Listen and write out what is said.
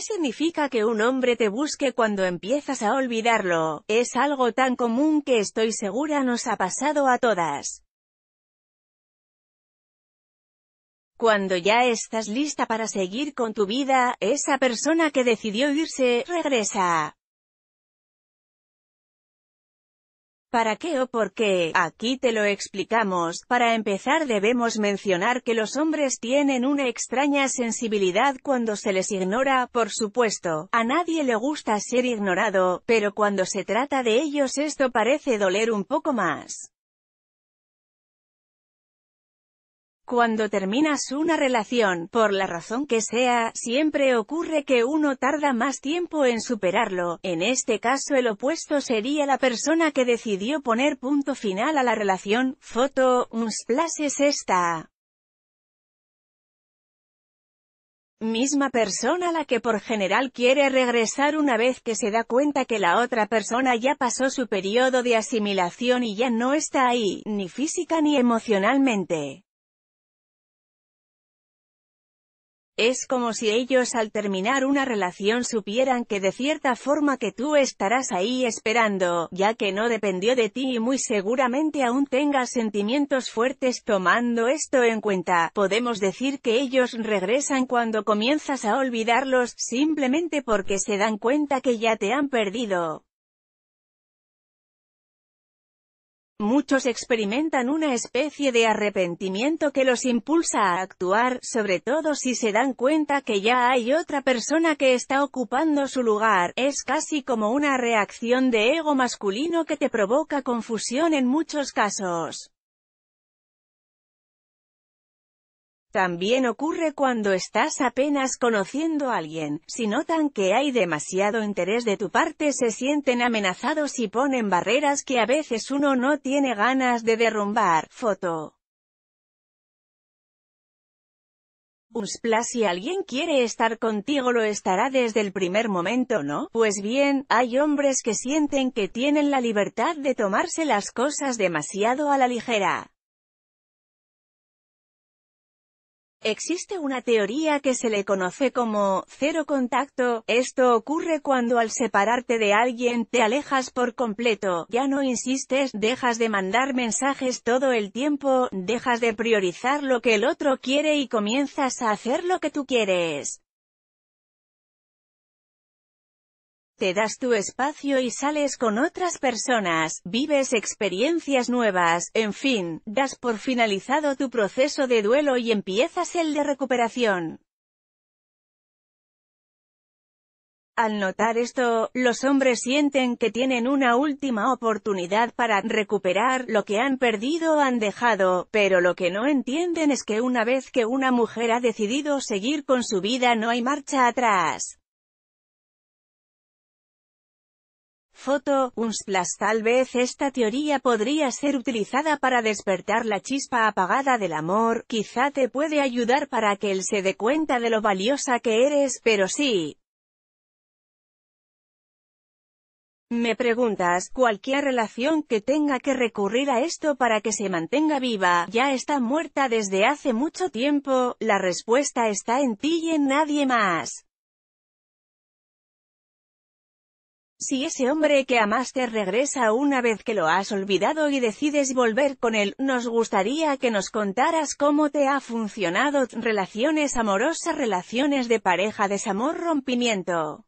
¿Qué significa que un hombre te busque cuando empiezas a olvidarlo? Es algo tan común que estoy segura nos ha pasado a todas. Cuando ya estás lista para seguir con tu vida, esa persona que decidió irse, regresa. ¿Para qué o por qué? Aquí te lo explicamos. Para empezar debemos mencionar que los hombres tienen una extraña sensibilidad cuando se les ignora, por supuesto. A nadie le gusta ser ignorado, pero cuando se trata de ellos esto parece doler un poco más. Cuando terminas una relación, por la razón que sea, siempre ocurre que uno tarda más tiempo en superarlo, en este caso el opuesto sería la persona que decidió poner punto final a la relación, foto, un es esta. misma persona la que por general quiere regresar una vez que se da cuenta que la otra persona ya pasó su periodo de asimilación y ya no está ahí, ni física ni emocionalmente. Es como si ellos al terminar una relación supieran que de cierta forma que tú estarás ahí esperando, ya que no dependió de ti y muy seguramente aún tengas sentimientos fuertes tomando esto en cuenta. Podemos decir que ellos regresan cuando comienzas a olvidarlos, simplemente porque se dan cuenta que ya te han perdido. Muchos experimentan una especie de arrepentimiento que los impulsa a actuar, sobre todo si se dan cuenta que ya hay otra persona que está ocupando su lugar, es casi como una reacción de ego masculino que te provoca confusión en muchos casos. También ocurre cuando estás apenas conociendo a alguien, si notan que hay demasiado interés de tu parte se sienten amenazados y ponen barreras que a veces uno no tiene ganas de derrumbar. Foto. Uspla si alguien quiere estar contigo lo estará desde el primer momento ¿no? Pues bien, hay hombres que sienten que tienen la libertad de tomarse las cosas demasiado a la ligera. Existe una teoría que se le conoce como cero contacto, esto ocurre cuando al separarte de alguien te alejas por completo, ya no insistes, dejas de mandar mensajes todo el tiempo, dejas de priorizar lo que el otro quiere y comienzas a hacer lo que tú quieres. Te das tu espacio y sales con otras personas, vives experiencias nuevas, en fin, das por finalizado tu proceso de duelo y empiezas el de recuperación. Al notar esto, los hombres sienten que tienen una última oportunidad para recuperar lo que han perdido o han dejado, pero lo que no entienden es que una vez que una mujer ha decidido seguir con su vida no hay marcha atrás. Foto, unsplash, Tal vez esta teoría podría ser utilizada para despertar la chispa apagada del amor, quizá te puede ayudar para que él se dé cuenta de lo valiosa que eres, pero sí. Me preguntas, cualquier relación que tenga que recurrir a esto para que se mantenga viva, ya está muerta desde hace mucho tiempo, la respuesta está en ti y en nadie más. Si ese hombre que amaste regresa una vez que lo has olvidado y decides volver con él, nos gustaría que nos contaras cómo te ha funcionado relaciones amorosas, relaciones de pareja, desamor, rompimiento.